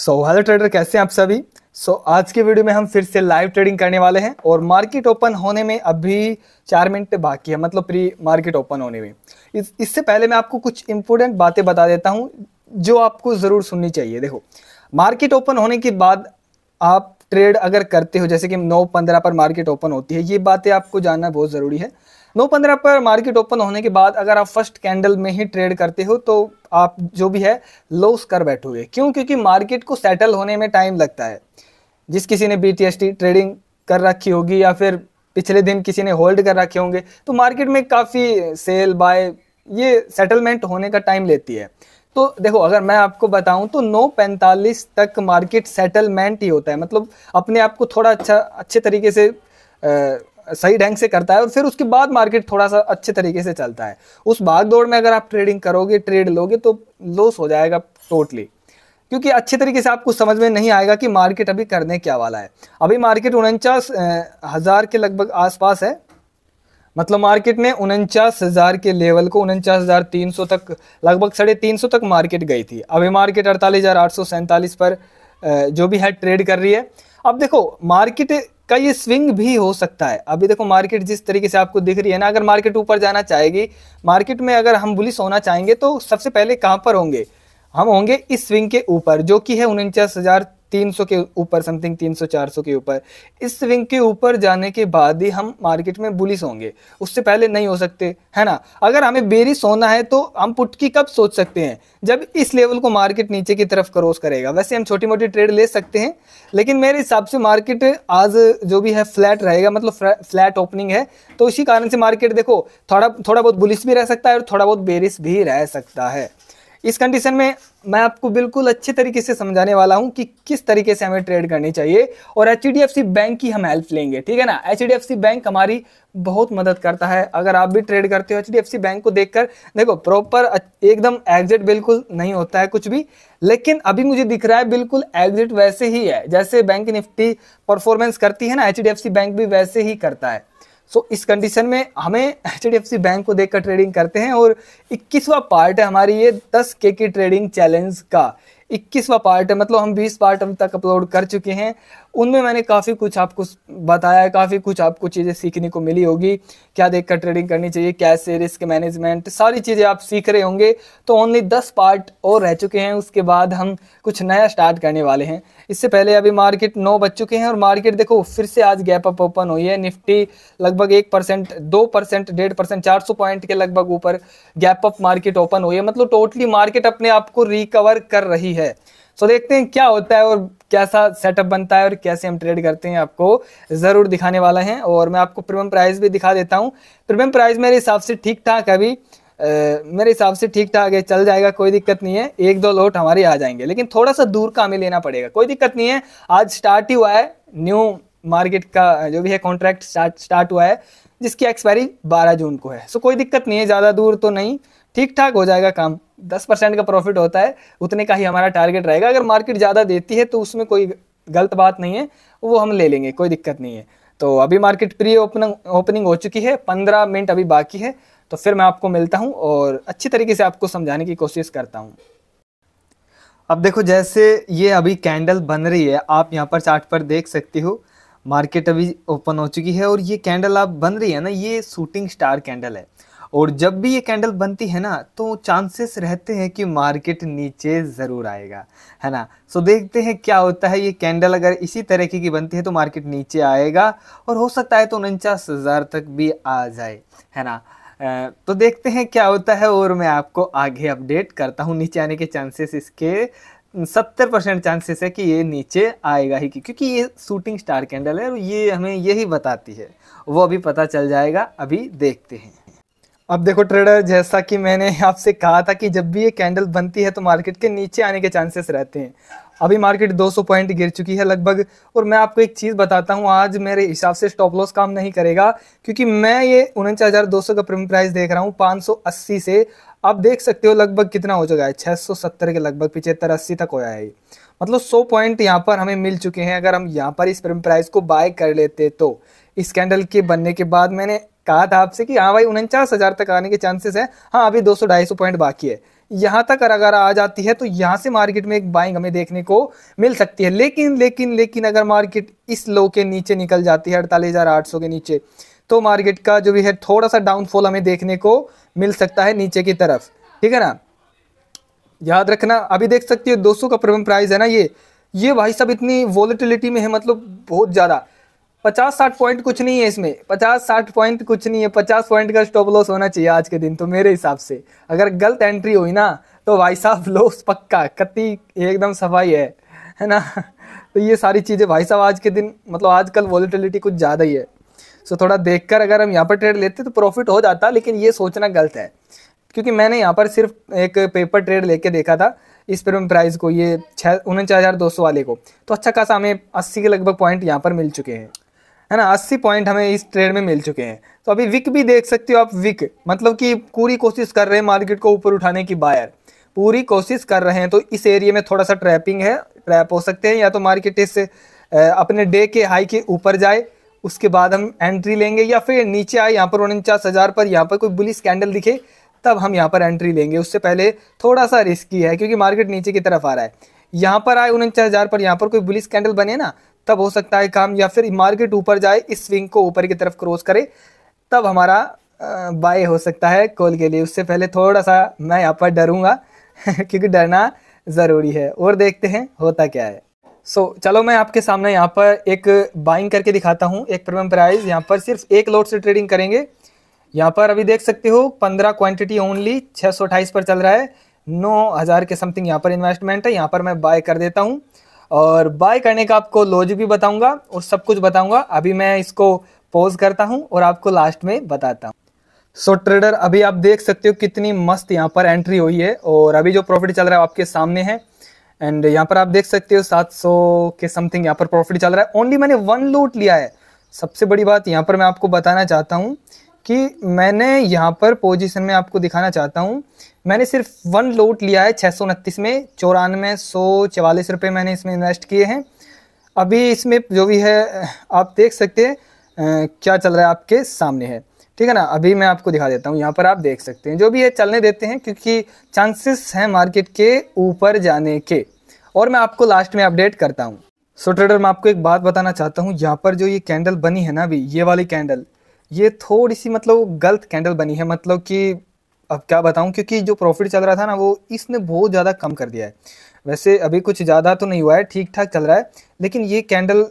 so hello trader कैसे हैं आप सभी सो so, आज के वीडियो में हम फिर से लाइव ट्रेडिंग करने वाले हैं और मार्केट ओपन होने में अभी चार मिनट बाकी है मतलब प्री मार्केट ओपन होने में इस इससे पहले मैं आपको कुछ इंपॉर्टेंट बातें बता देता हूं जो आपको ज़रूर सुननी चाहिए देखो मार्केट ओपन होने के बाद आप ट्रेड अगर करते हो जैसे कि नौ पंद्रह पर मार्केट ओपन होती है ये बातें आपको जानना बहुत ज़रूरी है नौ पंद्रह पर मार्केट ओपन होने के बाद अगर आप फर्स्ट कैंडल में ही ट्रेड करते हो तो आप जो भी है लॉस कर बैठोगे क्यों क्योंकि मार्केट को सेटल होने में टाइम लगता है जिस किसी ने बी ट्रेडिंग कर रखी होगी या फिर पिछले दिन किसी ने होल्ड कर रखे होंगे तो मार्केट में काफ़ी सेल बाय ये सेटलमेंट होने का टाइम लेती है तो देखो अगर मैं आपको बताऊं तो नौ पैंतालीस तक मार्केट सेटलमेंट ही होता है मतलब अपने आप को थोड़ा अच्छा अच्छे तरीके से सही ढंग से करता है और फिर उसके बाद मार्केट थोड़ा सा अच्छे तरीके से चलता है उस भाग दौड़ में अगर आप ट्रेडिंग करोगे ट्रेड लोगे तो लॉस हो जाएगा टोटली क्योंकि अच्छे तरीके से आपको समझ में नहीं आएगा कि मार्केट अभी करने क्या वाला है अभी मार्केट उनचास हज़ार के लगभग आसपास है मतलब मार्केट ने उनचास हज़ार के लेवल को उनचास हज़ार तीन सौ तक लगभग साढ़े तीन सौ तक मार्केट गई थी अभी मार्केट अड़तालीस हज़ार आठ सौ सैंतालीस पर जो भी है ट्रेड कर रही है अब देखो मार्केट का ये स्विंग भी हो सकता है अभी देखो मार्केट जिस तरीके से आपको दिख रही है ना अगर मार्केट ऊपर जाना चाहेगी मार्केट में अगर हम बुलिस होना चाहेंगे तो सबसे पहले कहाँ पर होंगे हम होंगे इस स्विंग के ऊपर जो कि है उनचास हज़ार 300 के ऊपर समथिंग 300 400 के ऊपर इस स्विंग के ऊपर जाने के बाद ही हम मार्केट में बुलिस होंगे उससे पहले नहीं हो सकते है ना अगर हमें बेरिस होना है तो हम पुट की कब सोच सकते हैं जब इस लेवल को मार्केट नीचे की तरफ क्रॉस करेगा वैसे हम छोटी मोटी ट्रेड ले सकते हैं लेकिन मेरे हिसाब से मार्केट आज जो भी है फ्लैट रहेगा मतलब फ्लैट ओपनिंग है तो इसी कारण से मार्केट देखो थोड़ा थोड़ा बहुत बुलिस भी रह सकता है और थोड़ा बहुत बेरिस भी रह सकता है इस कंडीशन में मैं आपको बिल्कुल अच्छे तरीके से समझाने वाला हूं कि किस तरीके से हमें ट्रेड करनी चाहिए और एच बैंक की हम हेल्प लेंगे ठीक है ना एच बैंक हमारी बहुत मदद करता है अगर आप भी ट्रेड करते हो एच बैंक को देखकर देखो प्रॉपर एकदम एग्जिट बिल्कुल नहीं होता है कुछ भी लेकिन अभी मुझे दिख रहा है बिल्कुल एग्जिट वैसे ही है जैसे बैंक निफ्टी परफॉर्मेंस करती है ना एच बैंक भी वैसे ही करता है सो इस कंडीशन में हमें एच बैंक को देखकर ट्रेडिंग करते हैं और इक्कीसवा पार्ट है हमारी ये दस के की ट्रेडिंग चैलेंज का इक्कीसवा पार्ट है मतलब हम बीस पार्ट अभी तक अपलोड कर चुके हैं उनमें मैंने काफ़ी कुछ आपको बताया है काफ़ी कुछ आपको चीज़ें सीखने को मिली होगी क्या देखकर ट्रेडिंग करनी चाहिए कैसे रिस्क मैनेजमेंट सारी चीज़ें आप सीख रहे होंगे तो ओनली दस पार्ट और रह चुके हैं उसके बाद हम कुछ नया स्टार्ट करने वाले हैं इससे पहले अभी मार्केट नौ बज चुके हैं और मार्केट देखो फिर से आज गैप अप ओपन हुई है निफ्टी लगभग एक परसेंट दो परसेंट डेढ़ परसेंट चार सौ पॉइंट के लगभग ऊपर गैप अप मार्केट ओपन हुई है मतलब टोटली मार्केट अपने आप को रिकवर कर रही है तो देखते हैं क्या होता है और कैसा सेटअप बनता है और कैसे हम ट्रेड करते हैं आपको ज़रूर दिखाने वाला है और मैं आपको प्रीमियम प्राइस भी दिखा देता हूँ प्रीमियम प्राइस मेरे हिसाब से ठीक ठाक अभी मेरे हिसाब से ठीक ठाक है चल जाएगा कोई दिक्कत नहीं है एक दो लोट हमारे आ जाएंगे लेकिन थोड़ा सा दूर का हमें लेना पड़ेगा कोई दिक्कत नहीं है आज स्टार्ट ही हुआ है न्यू मार्केट का जो भी है कॉन्ट्रैक्ट स्टार्ट स्टार्ट हुआ है जिसकी एक्सपायरी 12 जून को है सो कोई दिक्कत नहीं है ज़्यादा दूर तो नहीं ठीक ठाक हो जाएगा काम दस परसेंट का प्रॉफिट होता है उतने का ही हमारा टारगेट रहेगा अगर मार्केट ज़्यादा देती है तो उसमें कोई गलत बात नहीं है वो हम ले लेंगे कोई दिक्कत नहीं है तो अभी मार्केट प्री ओपनिंग ओपनिंग हो चुकी है पंद्रह मिनट अभी बाकी है तो फिर मैं आपको मिलता हूँ और अच्छी तरीके से आपको समझाने की कोशिश करता हूँ अब देखो जैसे ये अभी कैंडल बन रही है आप यहाँ पर चार्ट पर देख सकती हो मार्केट अभी ओपन हो चुकी है और ये कैंडल आप बन रही है ना ये शूटिंग स्टार कैंडल है और जब भी ये कैंडल बनती है ना तो चांसेस रहते हैं कि मार्केट नीचे ज़रूर आएगा है ना सो देखते हैं क्या होता है ये कैंडल अगर इसी तरीके की बनती है तो मार्केट नीचे आएगा और हो सकता है तो उनचास हज़ार तक भी आ जाए है ना तो देखते हैं क्या होता है और मैं आपको आगे अपडेट करता हूँ नीचे आने के चांसेस इसके सत्तर परसेंट चांसेस है कि ये नीचे आएगा ही क्योंकि ये शूटिंग स्टार कैंडल है और ये हमें यही बताती है वो अभी पता चल जाएगा अभी देखते हैं अब देखो ट्रेडर जैसा कि मैंने आपसे कहा था कि जब भी ये कैंडल बनती है तो मार्केट के नीचे आने के चांसेस रहते हैं अभी मार्केट 200 पॉइंट गिर चुकी है लगभग और मैं आपको एक चीज़ बताता हूँ आज मेरे हिसाब से स्टॉप लॉस काम नहीं करेगा क्योंकि मैं ये उनचास का प्रीमियम प्राइस देख रहा हूँ 580 से आप देख सकते हो लगभग कितना हो चुका है 670 के लगभग पिछहत्तर अस्सी तक होया है मतलब 100 पॉइंट यहाँ पर हमें मिल चुके हैं अगर हम यहाँ पर इस प्रीमियम प्राइस को बाय कर लेते तो इस कैंडल के बनने के बाद मैंने कहा था आपसे कि हाँ भाई उनचास हज़ार तक आने के चांसेस है हाँ अभी दो सौ ढाई सौ पॉइंट बाकी है यहां तक अगर आ जाती है तो यहाँ से मार्केट में एक बाइंग हमें देखने को मिल सकती है लेकिन लेकिन लेकिन अगर मार्केट इस लो के नीचे निकल जाती है अड़तालीस हज़ार आठ सौ के नीचे तो मार्केट का जो भी है थोड़ा सा डाउनफॉल हमें देखने को मिल सकता है नीचे की तरफ ठीक है ना याद रखना अभी देख सकती है दो का प्रीमियम प्राइस है ना ये ये भाई सब इतनी वॉलिटिलिटी में है मतलब बहुत ज़्यादा पचास साठ पॉइंट कुछ नहीं है इसमें पचास साठ पॉइंट कुछ नहीं है पचास पॉइंट का स्टॉप लॉस होना चाहिए आज के दिन तो मेरे हिसाब से अगर गलत एंट्री हुई ना तो भाई साहब लॉस पक्का कति एकदम सफाई है है ना तो ये सारी चीज़ें भाई साहब आज के दिन मतलब आजकल वॉलीटिलिटी कुछ ज़्यादा ही है सो थोड़ा देख अगर हम यहाँ पर ट्रेड लेते तो प्रॉफिट हो जाता लेकिन ये सोचना गलत है क्योंकि मैंने यहाँ पर सिर्फ एक पेपर ट्रेड लेके देखा था इस पर प्राइस को ये छः उनचास हज़ार दो सौ वाले को तो अच्छा खासा हमें अस्सी के लगभग पॉइंट यहाँ पर मिल चुके हैं है ना अस्सी पॉइंट हमें इस ट्रेड में मिल चुके हैं तो अभी विक भी देख सकते हो आप विक मतलब कि पूरी कोशिश कर रहे हैं मार्केट को ऊपर उठाने की बायर पूरी कोशिश कर रहे हैं तो इस एरिया में थोड़ा सा ट्रैपिंग है ट्रैप हो सकते हैं या तो मार्केट इस अपने डे के हाई के ऊपर जाए उसके बाद हम एंट्री लेंगे या फिर नीचे आए यहाँ पर उनचास हज़ार पर यहाँ पर कोई बुलिस कैंडल दिखे तब हम यहाँ पर एंट्री लेंगे उससे पहले थोड़ा सा रिस्की है क्योंकि मार्केट नीचे की तरफ आ रहा है यहाँ पर आए उनचास हज़ार पर यहाँ पर कोई बुलिस कैंडल बने ना तब हो सकता है काम या फिर मार्केट ऊपर जाए इस स्विंग को ऊपर की तरफ क्रॉस करे तब हमारा बाय हो सकता है कॉल के लिए उससे पहले थोड़ा सा मैं यहाँ पर डरूंगा क्योंकि डरना ज़रूरी है और देखते हैं होता क्या है सो so, चलो मैं आपके सामने यहाँ पर एक बाइंग करके दिखाता हूँ एक प्रीमियम प्राइस यहाँ पर सिर्फ एक लोट से ट्रेडिंग करेंगे यहाँ पर अभी देख सकते हो पंद्रह क्वांटिटी ओनली छः पर चल रहा है नौ के समथिंग यहाँ पर इन्वेस्टमेंट है यहाँ पर मैं बाय कर देता हूँ और बाय करने का आपको लॉजिक भी बताऊंगा और सब कुछ बताऊंगा अभी मैं इसको पोज करता हूं और आपको लास्ट में बताता हूं सो so, ट्रेडर अभी आप देख सकते हो कितनी मस्त यहाँ पर एंट्री हुई है और अभी जो प्रॉफिट चल रहा है आपके सामने है एंड यहाँ पर आप देख सकते हो सात के समथिंग यहाँ पर प्रॉफिट चल रहा है ओनली मैंने वन लूट लिया है सबसे बड़ी बात यहाँ पर मैं आपको बताना चाहता हूँ कि मैंने यहाँ पर पोजीशन में आपको दिखाना चाहता हूँ मैंने सिर्फ वन लोट लिया है छः में चौरानवे सौ चवालीस रुपये मैंने इसमें इन्वेस्ट किए हैं अभी इसमें जो भी है आप देख सकते हैं क्या चल रहा है आपके सामने है ठीक है ना अभी मैं आपको दिखा देता हूँ यहाँ पर आप देख सकते हैं जो भी है चलने देते हैं क्योंकि चांसेस हैं मार्केट के ऊपर जाने के और मैं आपको लास्ट में अपडेट करता हूँ सो ट्रेडर मैं आपको एक बात बताना चाहता हूँ यहाँ पर जो ये कैंडल बनी है ना अभी ये वाली कैंडल ये थोड़ी सी मतलब गलत कैंडल बनी है मतलब कि अब क्या बताऊं क्योंकि जो प्रॉफिट चल रहा था ना वो इसने बहुत ज़्यादा कम कर दिया है वैसे अभी कुछ ज़्यादा तो नहीं हुआ है ठीक ठाक चल रहा है लेकिन ये कैंडल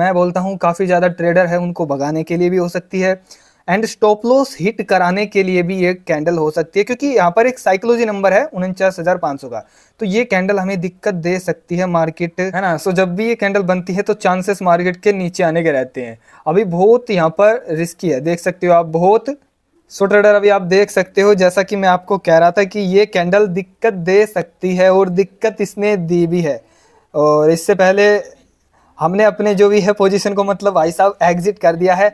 मैं बोलता हूँ काफ़ी ज़्यादा ट्रेडर है उनको भगाने के लिए भी हो सकती है एंड स्टॉप लॉस हिट कराने के लिए भी ये कैंडल हो सकती है क्योंकि यहाँ पर एक साइकोलॉजी नंबर है उनचास हज़ार सौ का तो ये कैंडल हमें दिक्कत दे सकती है मार्केट है ना सो जब भी ये कैंडल बनती है तो चांसेस मार्केट के नीचे आने के रहते हैं अभी बहुत यहाँ पर रिस्की है देख सकते हो आप बहुत सो ट्रेडर अभी आप देख सकते हो जैसा कि मैं आपको कह रहा था कि ये कैंडल दिक्कत दे सकती है और दिक्कत इसने दी भी है और इससे पहले हमने अपने जो भी है पोजीशन को मतलब भाई साहब एग्जिट कर दिया है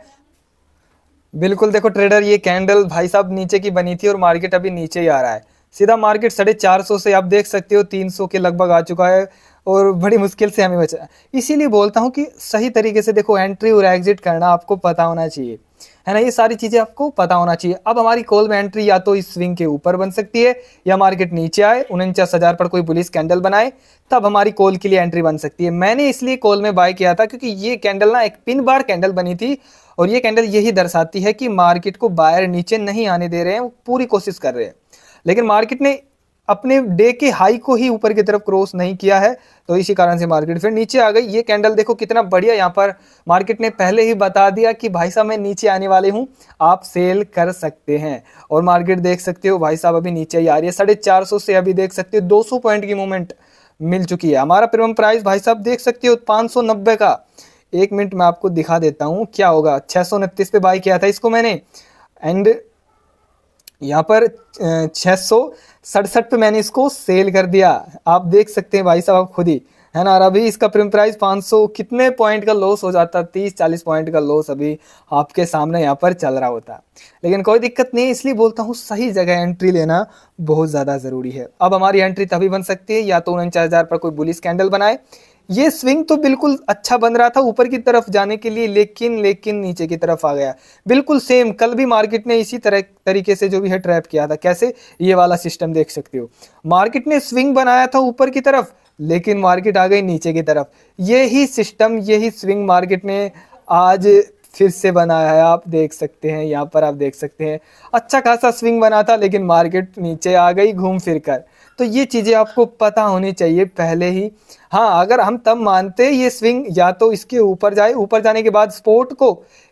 बिल्कुल देखो ट्रेडर ये कैंडल भाई साहब नीचे की बनी थी और मार्केट अभी नीचे ही आ रहा है सीधा मार्केट साढ़े चार सौ से आप देख सकते हो तीन सौ के लगभग आ चुका है और बड़ी मुश्किल से हमें बचा इसीलिए बोलता हूँ कि सही तरीके से देखो एंट्री और एग्जिट करना आपको पता होना चाहिए है ना ये सारी चीज़ें आपको पता होना चाहिए अब हमारी कॉल में एंट्री या तो इस स्विंग के ऊपर बन सकती है या मार्केट नीचे आए उनचास हज़ार पर कोई पुलिस कैंडल बनाए तब हमारी कॉल के लिए एंट्री बन सकती है मैंने इसलिए कॉल में बाय किया था क्योंकि ये कैंडल ना एक पिन बार कैंडल बनी थी और ये कैंडल यही दर्शाती है कि मार्केट को बायर नीचे नहीं आने दे रहे हैं वो पूरी कोशिश कर रहे हैं लेकिन मार्केट ने अपने डे के हाई को ही ऊपर की तरफ क्रॉस नहीं किया है तो इसी कारण से मार्केट फिर नीचे आ गई ये कैंडल देखो कितना बढ़िया यहाँ पर मार्केट ने पहले ही बता दिया कि भाई साहब मैं नीचे आने वाले हूँ आप सेल कर सकते हैं और मार्केट देख सकते हो भाई साहब अभी नीचे ही आ रही है साढ़े चार सौ से अभी देख सकते हो दो सौ पॉइंट की मूवमेंट मिल चुकी है हमारा प्रीमियम प्राइस भाई साहब देख सकते हो पाँच सौ नब्बे का एक मिनट मैं आपको दिखा देता हूँ क्या होगा छः सौ उनतीस पे बाई किया था इसको मैंने एंड यहाँ पर छः सौ सड़सठ पे मैंने इसको सेल कर दिया आप देख सकते हैं भाई साहब आप खुद ही है ना और अभी इसका प्रिम प्राइस 500 कितने पॉइंट का लॉस हो जाता 30 40 पॉइंट का लॉस अभी आपके सामने यहाँ पर चल रहा होता लेकिन कोई दिक्कत नहीं इसलिए बोलता हूँ सही जगह एंट्री लेना बहुत ज़्यादा ज़रूरी है अब हमारी एंट्री तभी बन सकती है या तो उनचास हज़ार पर कोई बुलिस कैंडल बनाए ये स्विंग तो बिल्कुल अच्छा बन रहा था ऊपर की तरफ जाने के लिए लेकिन लेकिन नीचे की तरफ आ गया बिल्कुल सेम कल भी मार्केट ने इसी तरह तरीके से जो भी है ट्रैप किया था कैसे ये वाला सिस्टम देख सकते हो मार्केट ने स्विंग बनाया था ऊपर की तरफ लेकिन मार्केट आ गई नीचे की तरफ यही सिस्टम यही स्विंग मार्केट ने आज फिर से बनाया है आप देख सकते हैं यहाँ पर आप देख सकते हैं अच्छा खासा स्विंग बना था लेकिन मार्केट नीचे आ गई घूम फिर कर तो ये चीज़ें आपको पता होनी चाहिए पहले ही हाँ अगर हम तब मानते ये स्विंग या तो इसके ऊपर जाए ऊपर जाने के बाद स्पोर्ट को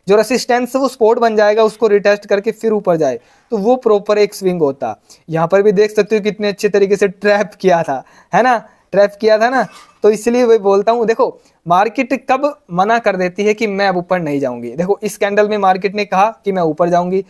जो रेसिस्टेंस वो स्पोर्ट बन जाएगा उसको रिटेस्ट करके फिर ऊपर जाए तो वो प्रॉपर एक स्विंग होता यहाँ पर भी देख सकते हो कितने अच्छे तरीके से ट्रैप किया था है ना ट्रैप किया था ना तो इसलिए मैं बोलता हूँ देखो मार्केट कब मना कर देती है कि मैं अब ऊपर नहीं जाऊंगी देखो इस कैंडल में मार्केट ने कहा कि मैं ऊपर जाऊंगी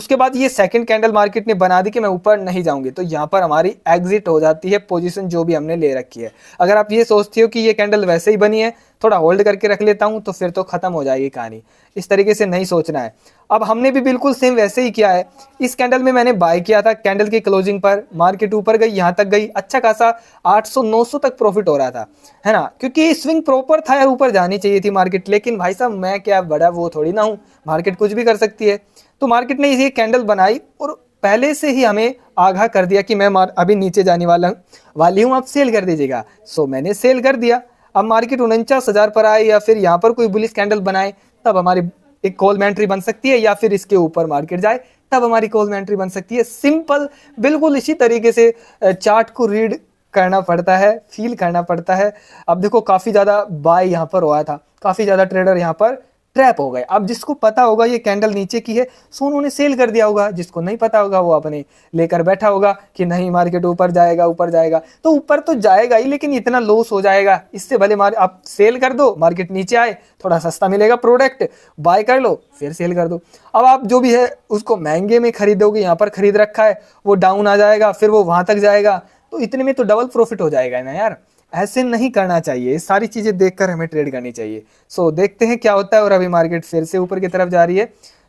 उसके बाद ये सेकंड कैंडल मार्केट ने बना दी कि मैं ऊपर नहीं जाऊंगी तो यहाँ पर हमारी एग्जिट हो जाती है पोजीशन जो भी हमने ले रखी है अगर आप ये सोचती हो कि ये कैंडल वैसे ही बनी है थोड़ा होल्ड करके रख लेता हूँ तो फिर तो ख़त्म हो जाएगी कहानी इस तरीके से नहीं सोचना है अब हमने भी बिल्कुल सेम वैसे ही किया है इस कैंडल में मैंने बाय किया था कैंडल की क्लोजिंग पर मार्केट ऊपर गई यहाँ तक गई अच्छा खासा आठ सौ तक प्रॉफिट हो रहा था है ना क्योंकि स्विंग प्रॉपर था यार ऊपर जानी चाहिए थी मार्केट लेकिन भाई साहब मैं क्या बड़ा वो थोड़ी ना हूँ मार्केट कुछ भी कर सकती है तो मार्केट ने इसी कैंडल बनाई और पहले से ही हमें आगाह कर दिया कि मैं अभी नीचे जाने वाला हूँ वाली हूँ आप सेल कर दीजिएगा सो मैंने सेल कर दिया अब मार्केट उनचास हज़ार पर आए या फिर यहाँ पर कोई बुलिस कैंडल बनाए तब हमारी एक कॉल एंट्री बन सकती है या फिर इसके ऊपर मार्केट जाए तब हमारी कॉल एंट्री बन सकती है सिंपल बिल्कुल इसी तरीके से चार्ट को रीड करना पड़ता है फील करना पड़ता है अब देखो काफ़ी ज़्यादा बाय यहाँ पर हुआ था काफ़ी ज़्यादा ट्रेडर यहाँ पर ट्रैप हो गए अब जिसको पता होगा ये कैंडल नीचे की है सो उन्होंने सेल कर दिया होगा जिसको नहीं पता होगा वो अपने लेकर बैठा होगा कि नहीं मार्केट ऊपर जाएगा ऊपर जाएगा तो ऊपर तो जाएगा ही लेकिन इतना लॉस हो जाएगा इससे भले मार आप सेल कर दो मार्केट नीचे आए थोड़ा सस्ता मिलेगा प्रोडक्ट बाय कर लो फिर सेल कर दो अब आप जो भी है उसको महंगे में खरीदोगे यहाँ पर खरीद रखा है वो डाउन आ जाएगा फिर वो वहाँ तक जाएगा तो इतने में तो डबल प्रॉफिट हो जाएगा ना यार ऐसे नहीं करना चाहिए सारी चीज़ें देखकर हमें ट्रेड करनी चाहिए सो so, देखते हैं क्या होता है और अभी मार्केट फिर से ऊपर की तरफ जा रही है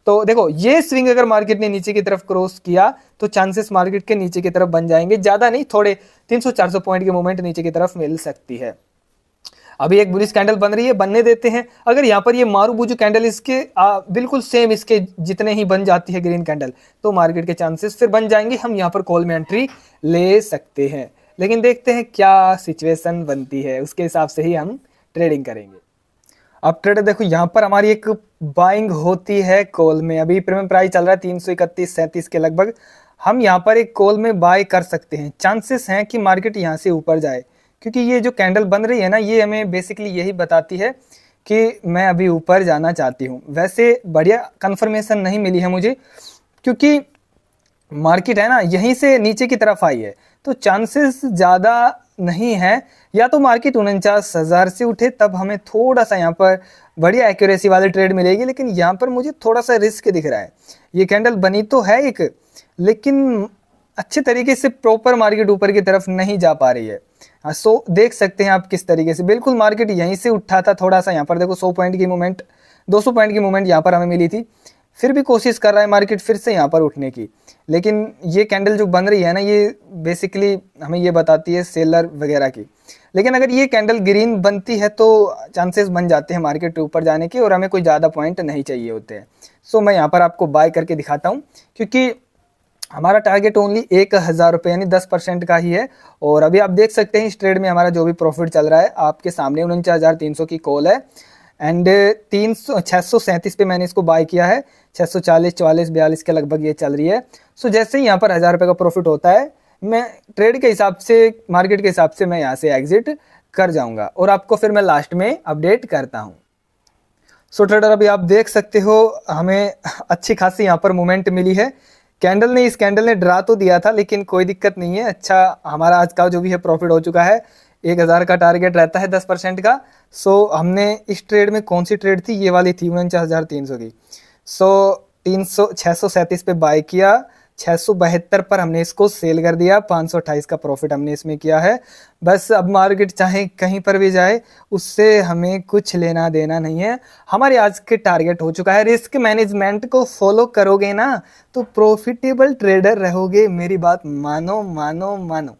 तो देखो ये स्विंग अगर मार्केट ने नीचे की तरफ क्रॉस किया तो चांसेस मार्केट के नीचे की तरफ बन जाएंगे ज़्यादा नहीं थोड़े 300-400 पॉइंट के मूवमेंट नीचे की तरफ मिल सकती है अभी एक बुलिस कैंडल बन रही है बनने देते हैं अगर यहाँ पर ये मारूबूजू कैंडल इसके आ, बिल्कुल सेम इसके जितने ही बन जाती है ग्रीन कैंडल तो मार्केट के चांसेस फिर बन जाएंगे हम यहाँ पर कॉल में एंट्री ले सकते हैं लेकिन देखते हैं क्या सिचुएशन बनती है उसके हिसाब से ही हम ट्रेडिंग करेंगे अब ट्रेडर देखो यहाँ पर हमारी एक बाइंग होती है कॉल में अभी प्रीमियम प्राइस चल रहा है तीन सौ इकतीस सैंतीस के लगभग हम यहाँ पर एक कॉल में बाय कर सकते हैं चांसेस हैं कि मार्केट यहाँ से ऊपर जाए क्योंकि ये जो कैंडल बन रही है ना ये हमें बेसिकली यही बताती है कि मैं अभी ऊपर जाना चाहती हूँ वैसे बढ़िया कन्फर्मेशन नहीं मिली है मुझे क्योंकि मार्केट है ना यहीं से नीचे की तरफ आई है तो चांसेस ज़्यादा नहीं है या तो मार्केट उनचास हज़ार से उठे तब हमें थोड़ा सा यहाँ पर बढ़िया एक्यूरेसी वाली ट्रेड मिलेगी लेकिन यहाँ पर मुझे थोड़ा सा रिस्क दिख रहा है ये कैंडल बनी तो है एक लेकिन अच्छे तरीके से प्रॉपर मार्केट ऊपर की तरफ नहीं जा पा रही है सो हाँ, देख सकते हैं आप किस तरीके से बिल्कुल मार्केट यहीं से उठा था थोड़ा सा यहाँ पर देखो सौ पॉइंट की मूवमेंट 200 पॉइंट की मूवमेंट यहाँ पर हमें मिली थी फिर भी कोशिश कर रहा है मार्केट फिर से यहाँ पर उठने की लेकिन ये कैंडल जो बन रही है ना ये बेसिकली हमें ये बताती है सेलर वगैरह की लेकिन अगर ये कैंडल ग्रीन बनती है तो चांसेस बन जाते हैं मार्केट ऊपर जाने के और हमें कोई ज़्यादा पॉइंट नहीं चाहिए होते हैं सो मैं यहाँ पर आपको बाय करके दिखाता हूँ क्योंकि हमारा टारगेट ओनली एक हज़ार रुपये यानी दस परसेंट का ही है और अभी आप देख सकते हैं इस ट्रेड में हमारा जो भी प्रॉफिट चल रहा है आपके सामने उनचास हज़ार तीन सौ की कॉल है एंड तीन सौ छः सौ सैंतीस पे मैंने इसको बाय किया है छः सौ चालीस चवालीस बयालीस के लगभग ये चल रही है सो जैसे ही यहाँ पर हज़ार रुपये का प्रॉफिट होता है मैं ट्रेड के हिसाब से मार्केट के हिसाब से मैं यहाँ से एग्जिट कर जाऊँगा और आपको फिर मैं लास्ट में अपडेट करता हूँ सो ट्रेडर अभी आप देख सकते हो हमें अच्छी खासी यहाँ पर मूवमेंट मिली है कैंडल ने इस कैंडल ने डरा तो दिया था लेकिन कोई दिक्कत नहीं है अच्छा हमारा आज का जो भी है प्रॉफिट हो चुका है एक हज़ार का टारगेट रहता है दस परसेंट का सो so, हमने इस ट्रेड में कौन सी ट्रेड थी ये वाली थी उनचास हज़ार तीन सौ की सो so, तीन सौ छः सौ सैंतीस पे बाय किया छः पर हमने इसको सेल कर दिया 528 का प्रॉफिट हमने इसमें किया है बस अब मार्केट चाहे कहीं पर भी जाए उससे हमें कुछ लेना देना नहीं है हमारे आज के टारगेट हो चुका है रिस्क मैनेजमेंट को फॉलो करोगे ना तो प्रॉफिटेबल ट्रेडर रहोगे मेरी बात मानो मानो मानो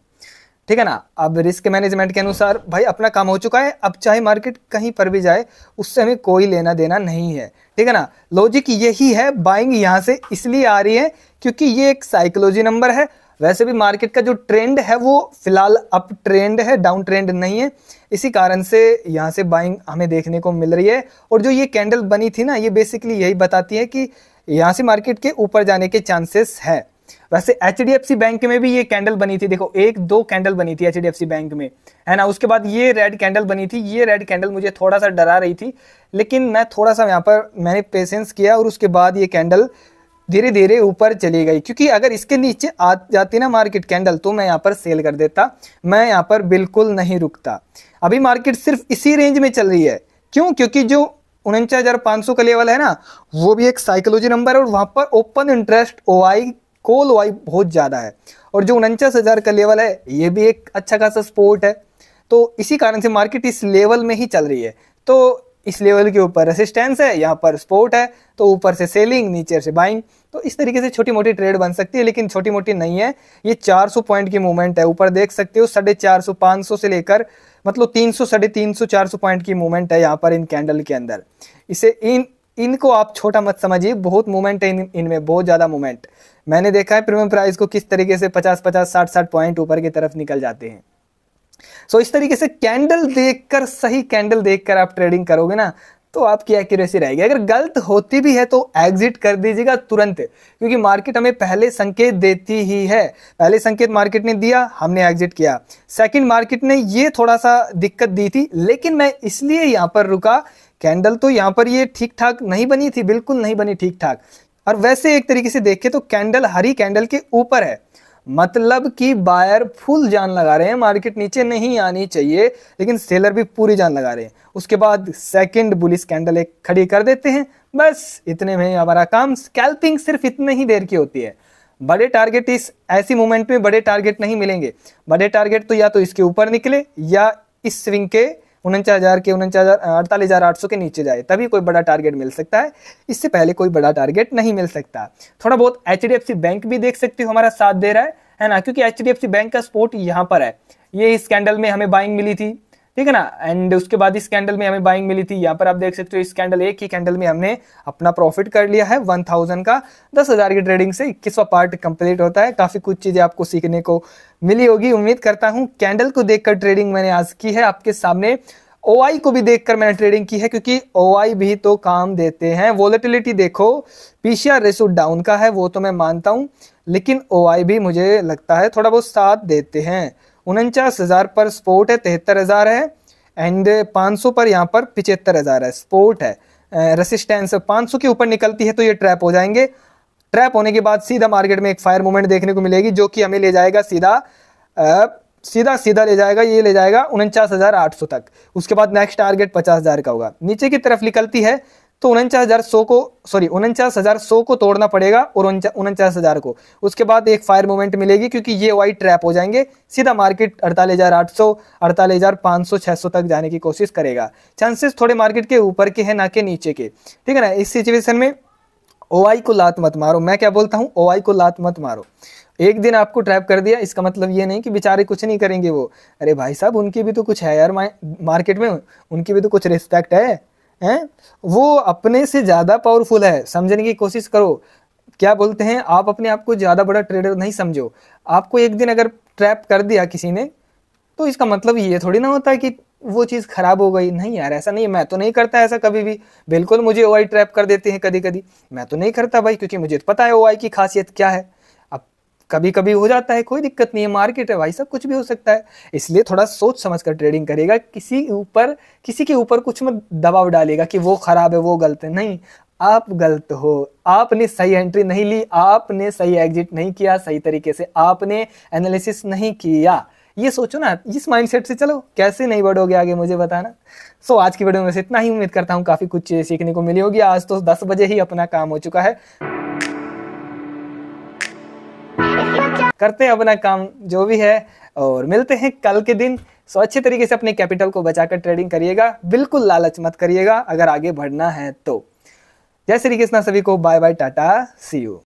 ठीक है ना अब रिस्क मैनेजमेंट के अनुसार भाई अपना काम हो चुका है अब चाहे मार्केट कहीं पर भी जाए उससे हमें कोई लेना देना नहीं है ठीक है ना लॉजिक यही है बाइंग यहाँ से इसलिए आ रही है क्योंकि ये एक साइकोलॉजी नंबर है वैसे भी मार्केट का जो ट्रेंड है वो फिलहाल अप ट्रेंड है डाउन ट्रेंड नहीं है इसी कारण से यहाँ से बाइंग हमें देखने को मिल रही है और जो ये कैंडल बनी थी ना ये बेसिकली यही बताती है कि यहाँ से मार्केट के ऊपर जाने के चांसेस है वैसे एच बैंक में भी ये कैंडल बनी थी देखो एक दो कैंडल बनी थी एच बैंक में है ना उसके बाद ये रेड कैंडल बनी थी ये रेड कैंडल मुझे थोड़ा सा डरा रही थी लेकिन मैं थोड़ा सा यहाँ पर मैंने पेशेंस किया और उसके बाद ये कैंडल धीरे धीरे ऊपर चली गई क्योंकि अगर इसके नीचे आ जाती ना मार्केट कैंडल तो मैं यहाँ पर सेल कर देता मैं यहाँ पर बिल्कुल नहीं रुकता अभी मार्केट सिर्फ इसी रेंज में चल रही है क्यों क्योंकि जो उनचास का लेवल है ना वो भी एक साइकोलॉजी नंबर है और वहाँ पर ओपन इंटरेस्ट ओ कोल वाइव बहुत ज़्यादा है और जो उनचास हज़ार का लेवल है ये भी एक अच्छा खासा स्पोर्ट है तो इसी कारण से मार्केट इस लेवल में ही चल रही है तो इस लेवल के ऊपर रेसिस्टेंस है यहाँ पर स्पोर्ट है तो ऊपर से सेलिंग नीचे से बाइंग तो इस तरीके से छोटी मोटी ट्रेड बन सकती है लेकिन छोटी मोटी नहीं है ये 400 पॉइंट की मूवमेंट है ऊपर देख सकते हो साढ़े चार सौ पाँच सौ से लेकर मतलब तीन सौ साढ़े तीन सौ चार सौ पॉइंट की मूवमेंट है यहाँ पर इन कैंडल के अंदर इसे इन इनको आप छोटा मत समझिए बहुत मूवमेंट है इनमें इन बहुत ज़्यादा मूवमेंट मैंने देखा है प्रीमियम प्राइस को किस तरीके से पचास पचास साठ साठ पॉइंट ऊपर की तरफ निकल जाते हैं सो so, इस तरीके से कैंडल देखकर सही कैंडल देखकर आप ट्रेडिंग करोगे ना तो आपकी एक्यूरेसी रहेगी अगर गलत होती भी है तो एग्जिट कर दीजिएगा तुरंत क्योंकि मार्केट हमें पहले संकेत देती ही है पहले संकेत मार्केट ने दिया हमने एग्जिट किया सेकंड मार्केट ने ये थोड़ा सा दिक्कत दी थी लेकिन मैं इसलिए यहां पर रुका कैंडल तो यहाँ पर ये ठीक ठाक नहीं बनी थी बिल्कुल नहीं बनी ठीक ठाक और वैसे एक तरीके से देखे तो कैंडल हरी कैंडल के ऊपर है मतलब कि बायर फुल जान लगा रहे हैं मार्केट नीचे नहीं आनी चाहिए लेकिन सेलर भी पूरी जान लगा रहे हैं उसके बाद सेकंड बुलिस कैंडल एक खड़ी कर देते हैं बस इतने में हमारा काम स्कैल्पिंग सिर्फ इतने ही देर की होती है बड़े टारगेट इस ऐसी मोमेंट में बड़े टारगेट नहीं मिलेंगे बड़े टारगेट तो या तो इसके ऊपर निकले या इस स्विंग के उनचास हज़ार के उनचास हज़ार अड़तालीस हज़ार आठ सौ के नीचे जाए तभी कोई बड़ा टारगेट मिल सकता है इससे पहले कोई बड़ा टारगेट नहीं मिल सकता थोड़ा बहुत एच बैंक भी देख सकते हो हमारा साथ दे रहा है है ना क्योंकि एच बैंक का स्पोर्ट यहाँ पर है ये स्कैंडल में हमें बाइंग मिली थी ठीक है ना एंड उसके बाद इस कैंडल में हमें बाइंग मिली थी यहाँ पर आप देख सकते हो इस कैंडल एक ही कैंडल में हमने अपना प्रॉफिट कर लिया है वन थाउजेंड का दस हजार की ट्रेडिंग से इक्कीसवा पार्ट कंप्लीट होता है काफी कुछ चीजें आपको सीखने को मिली होगी उम्मीद करता हूँ कैंडल को देखकर ट्रेडिंग मैंने आज की है आपके सामने ओ को भी देखकर मैंने ट्रेडिंग की है क्योंकि ओ भी तो काम देते हैं वोलेटिलिटी देखो पीसीआर रेसो डाउन का है वो तो मैं मानता हूँ लेकिन ओ भी मुझे लगता है थोड़ा बहुत साथ देते हैं उनचास हज़ार पर स्पोर्ट है तिहत्तर हज़ार है एंड पांच सौ पर यहाँ पर पिचहत्तर हज़ार है स्पोर्ट है रेसिस्टेंस पांच सौ के ऊपर निकलती है तो ये ट्रैप हो जाएंगे ट्रैप होने के बाद सीधा मार्केट में एक फायर मूवमेंट देखने को मिलेगी जो कि हमें ले जाएगा सीधा सीधा सीधा ले जाएगा ये ले जाएगा उनचास हज़ार आठ सौ तक उसके बाद नेक्स्ट टारगेट पचास हज़ार का होगा नीचे की तरफ निकलती है तो उनचास हज़ार को सॉरी उनचास हज़ार को तोड़ना पड़ेगा और उनचास हज़ार को उसके बाद एक फायर मूवमेंट मिलेगी क्योंकि ये वाइट ट्रैप हो जाएंगे सीधा मार्केट अड़तालीस हज़ार आठ सौ अड़तालीस हज़ार पाँच सौ सौ तक जाने की कोशिश करेगा चांसेस थोड़े मार्केट के ऊपर के हैं ना के नीचे के ठीक है ना इस सिचुएशन में ओ को लात मत मारो मैं क्या बोलता हूँ ओ को लात मत मारो एक दिन आपको ट्रैप कर दिया इसका मतलब ये नहीं कि बेचारे कुछ नहीं करेंगे वो अरे भाई साहब उनकी भी तो कुछ है यार मार्केट में उनकी भी तो कुछ रिस्पेक्ट है हैं वो अपने से ज़्यादा पावरफुल है समझने की कोशिश करो क्या बोलते हैं आप अपने आप को ज़्यादा बड़ा ट्रेडर नहीं समझो आपको एक दिन अगर ट्रैप कर दिया किसी ने तो इसका मतलब ये थोड़ी ना होता है कि वो चीज़ खराब हो गई नहीं यार ऐसा नहीं मैं तो नहीं करता ऐसा कभी भी बिल्कुल मुझे ओ ट्रैप कर देते हैं कभी कभी मैं तो नहीं करता भाई क्योंकि मुझे तो पता है ओ की खासियत क्या है कभी कभी हो जाता है कोई दिक्कत नहीं है मार्केट है भाई सब कुछ भी हो सकता है इसलिए थोड़ा सोच समझ कर ट्रेडिंग करेगा किसी ऊपर किसी के ऊपर कुछ मत दबाव डालेगा कि वो खराब है वो गलत है नहीं आप गलत हो आपने सही एंट्री नहीं ली आपने सही एग्जिट नहीं किया सही तरीके से आपने एनालिसिस नहीं किया ये सोचो ना इस माइंडसेट से चलो कैसे नहीं बढ़ोगे आगे मुझे बताना सो so, आज की वीडियो में से इतना ही उम्मीद करता हूँ काफ़ी कुछ चीजें सीखने को मिली होगी आज तो 10 बजे ही अपना काम हो चुका है करते हैं अपना काम जो भी है और मिलते हैं कल के दिन सो अच्छे तरीके से अपने कैपिटल को बचाकर ट्रेडिंग करिएगा बिल्कुल लालच मत करिएगा अगर आगे बढ़ना है तो जय श्री कृष्णा सभी को bye bye tata see you